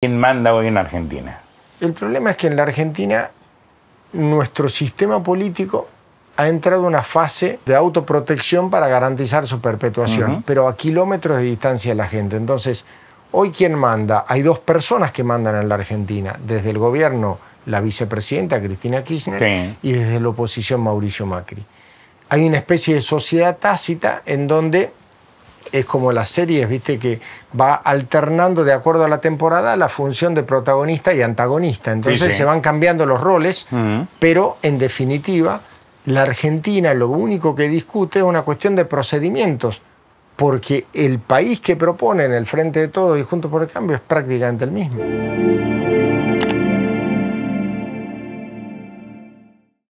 ¿Quién manda hoy en Argentina? El problema es que en la Argentina nuestro sistema político ha entrado una fase de autoprotección para garantizar su perpetuación, pero a kilómetros de distancia de la gente. Entonces, hoy quien manda, hay dos personas que mandan en la Argentina, desde el gobierno la vicepresidenta Cristina Kirchner y desde la oposición Mauricio Macri. Hay una especie de sociedad tácita en donde es como las series, viste, que va alternando de acuerdo a la temporada la función de protagonista y antagonista. Entonces se van cambiando los roles, pero en definitiva, la Argentina lo único que discute es una cuestión de procedimientos, porque el país que propone en el Frente de Todos y Juntos por el Cambio es prácticamente el mismo.